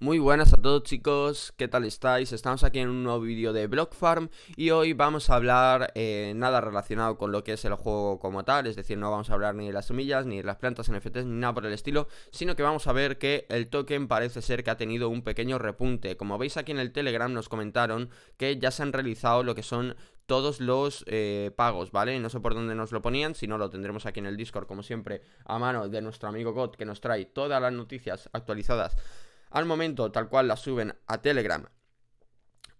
Muy buenas a todos chicos, ¿qué tal estáis? Estamos aquí en un nuevo vídeo de Block Farm y hoy vamos a hablar eh, nada relacionado con lo que es el juego como tal, es decir, no vamos a hablar ni de las semillas, ni de las plantas NFTs, ni nada por el estilo, sino que vamos a ver que el token parece ser que ha tenido un pequeño repunte. Como veis aquí en el Telegram nos comentaron que ya se han realizado lo que son todos los eh, pagos, ¿vale? No sé por dónde nos lo ponían, si no lo tendremos aquí en el Discord, como siempre, a mano de nuestro amigo God, que nos trae todas las noticias actualizadas al momento tal cual la suben a Telegram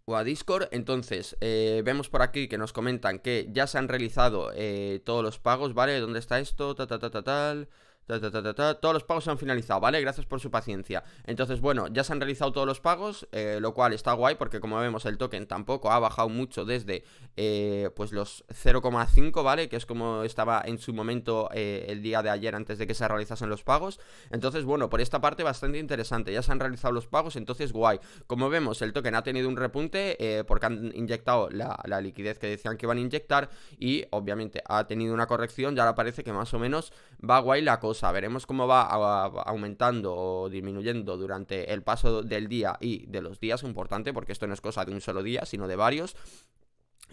o a Discord. Entonces, eh, vemos por aquí que nos comentan que ya se han realizado eh, todos los pagos, ¿vale? ¿Dónde está esto? Ta, ta, ta, ta, tal todos los pagos se han finalizado, ¿vale? Gracias por su paciencia. Entonces, bueno, ya se han realizado todos los pagos, eh, lo cual está guay porque como vemos el token tampoco ha bajado mucho desde eh, pues los 0,5, ¿vale? Que es como estaba en su momento eh, el día de ayer antes de que se realizasen los pagos. Entonces, bueno, por esta parte bastante interesante, ya se han realizado los pagos, entonces guay. Como vemos, el token ha tenido un repunte porque han inyectado la, la liquidez que decían que iban a inyectar y obviamente ha tenido una corrección y ahora parece que más o menos va guay la cosa veremos cómo va aumentando o disminuyendo durante el paso del día y de los días, importante, porque esto no es cosa de un solo día, sino de varios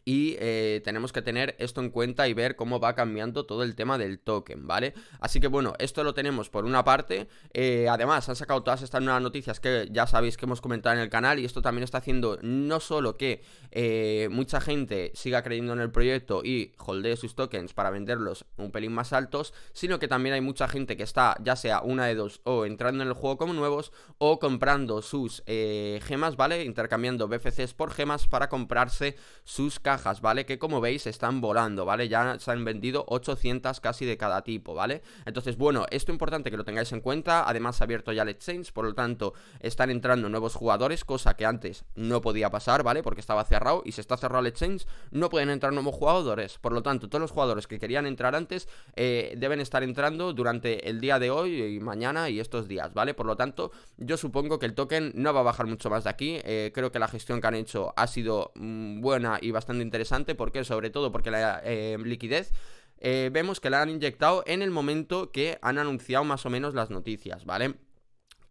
y eh, tenemos que tener esto en cuenta y ver cómo va cambiando todo el tema del token, ¿vale? Así que bueno, esto lo tenemos por una parte. Eh, además, han sacado todas estas nuevas noticias que ya sabéis que hemos comentado en el canal y esto también está haciendo no solo que eh, mucha gente siga creyendo en el proyecto y holdee sus tokens para venderlos un pelín más altos, sino que también hay mucha gente que está, ya sea una de dos, o entrando en el juego como nuevos o comprando sus gemas, ¿vale? Intercambiando BFCs por gemas para comprarse sus cajas, ¿vale? Que como veis están volando, ¿vale? Ya se han vendido 800 casi de cada tipo, ¿vale? Entonces, bueno, esto es importante que lo tengáis en cuenta, además ha abierto ya el exchange, por lo tanto están entrando nuevos jugadores, cosa que antes no podía pasar, ¿vale? Porque estaba cerrado y se está cerrado el exchange, no pueden entrar nuevos jugadores, por lo tanto todos los jugadores que querían entrar antes eh, deben estar entrando durante el día de hoy y mañana y estos días, ¿vale? Por lo tanto, yo supongo que el token no va a bajar mucho más de aquí, eh, creo que la gestión que han hecho ha sido mm, buena y bastante interesante. porque Sobre todo porque la eh, liquidez eh, vemos que la han inyectado en el momento que han anunciado más o menos las noticias, ¿vale?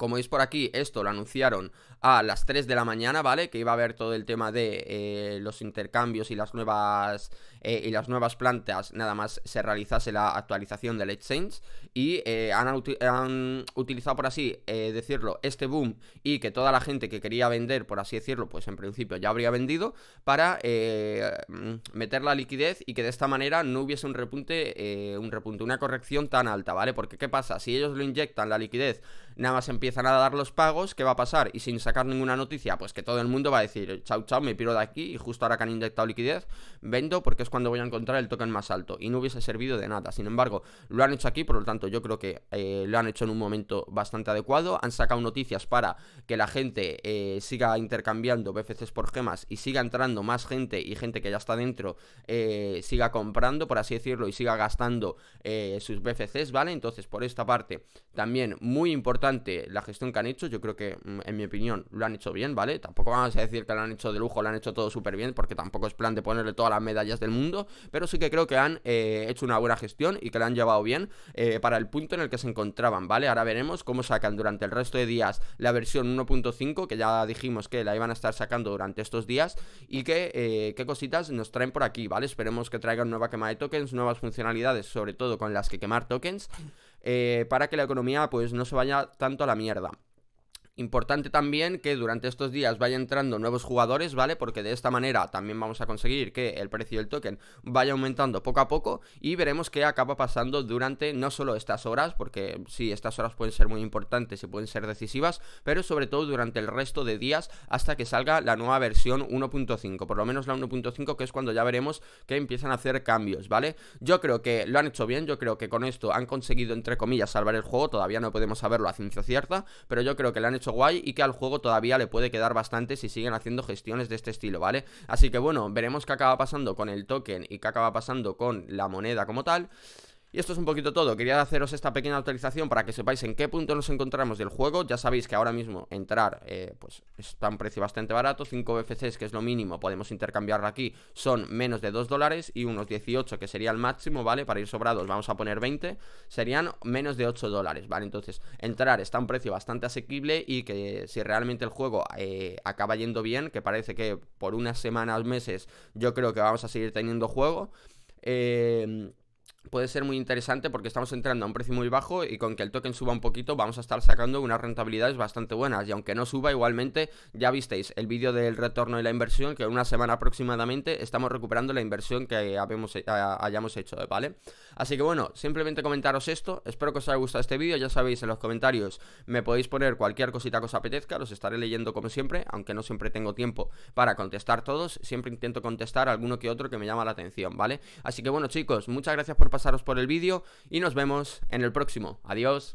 Como veis por aquí, esto lo anunciaron a las 3 de la mañana, ¿vale? Que iba a haber todo el tema de eh, los intercambios y las nuevas eh, y las nuevas plantas, nada más se realizase la actualización del exchange y eh, han, utilizado, por así decirlo, este boom y que toda la gente que quería vender, por así decirlo, pues en principio ya habría vendido para mm, meter la liquidez y que de esta manera no hubiese un repunte, un repunte, una corrección tan alta, ¿vale? Porque ¿qué pasa? Si ellos lo inyectan la liquidez, nada más empieza a dar los pagos, ¿qué va a pasar? Y sin sacar ninguna noticia, pues que todo el mundo va a decir, chau, chau, me piro de aquí y justo ahora que han inyectado liquidez, vendo porque es cuando voy a encontrar el token más alto. Y no hubiese servido de nada. Sin embargo, lo han hecho aquí, por lo tanto yo creo que eh, lo han hecho en un momento bastante adecuado. Han sacado noticias para que la gente eh, siga intercambiando BFCs por gemas y siga entrando más gente y gente que ya está dentro eh, siga comprando, por así decirlo, y siga gastando sus BFCs, ¿vale? Entonces, por esta parte, también muy importante la gestión que han hecho, yo creo que, mm, en mi opinión, lo han hecho bien, ¿vale? Tampoco vamos a decir que lo han hecho de lujo, lo han hecho todo súper bien, porque tampoco es plan de ponerle todas las medallas del mundo, pero sí que creo que han eh, hecho una buena gestión y que la han llevado bien eh, para el punto en el que se encontraban, ¿vale? Ahora veremos cómo sacan durante el resto de días la versión 1.5, que ya dijimos que la iban a estar sacando durante estos días, y que, eh, qué cositas nos traen por aquí, ¿vale? Esperemos que traigan nueva quema de tokens, nuevas funcionalidades, sobre todo con las que quemar tokens. Eh, para que la economía pues no se vaya tanto a la mierda. Importante también que durante estos días vaya entrando nuevos jugadores, ¿vale? Porque de esta manera también vamos a conseguir que el precio del token vaya aumentando poco a poco y veremos qué acaba pasando durante no solo estas horas, porque sí, estas horas pueden ser muy importantes y pueden ser decisivas, pero sobre todo durante el resto de días hasta que salga la nueva versión 1.5, por lo menos la 1.5 que es cuando ya veremos que empiezan a hacer cambios, ¿vale? Yo creo que lo han hecho bien, yo creo que con esto han conseguido, entre comillas, salvar el juego, todavía no podemos saberlo a ciencia cierta, pero yo creo que lo han hecho guay y que al juego todavía le puede quedar bastante si siguen haciendo gestiones de este estilo, ¿vale? Así que bueno, veremos qué acaba pasando con el token y qué acaba pasando con la moneda como tal. Y esto es un poquito todo, quería haceros esta pequeña actualización para que sepáis en qué punto nos encontramos del juego, ya sabéis que ahora mismo entrar eh, pues está a un precio bastante barato, 5 BFCs que es lo mínimo, podemos intercambiarlo aquí, son menos de 2 dólares y unos 18 que sería el máximo, ¿vale? Para ir sobrados vamos a poner 20, serían menos de 8 dólares, ¿vale? Entonces entrar está a un precio bastante asequible y que si realmente el juego eh, acaba yendo bien, que parece que por unas semanas, meses, yo creo que vamos a seguir teniendo juego. Eh, puede ser muy interesante porque estamos entrando a un precio muy bajo y con que el token suba un poquito vamos a estar sacando unas rentabilidades bastante buenas y aunque no suba igualmente ya visteis el vídeo del retorno y la inversión que en una semana aproximadamente estamos recuperando la inversión que hayamos hecho, ¿vale? Así que bueno, simplemente comentaros esto, espero que os haya gustado este vídeo, ya sabéis en los comentarios me podéis poner cualquier cosita que os apetezca, los estaré leyendo como siempre, aunque no siempre tengo tiempo para contestar todos, siempre intento contestar alguno que otro que me llama la atención, ¿vale? Así que bueno chicos, muchas gracias por pasaros por el vídeo y nos vemos en el próximo. Adiós.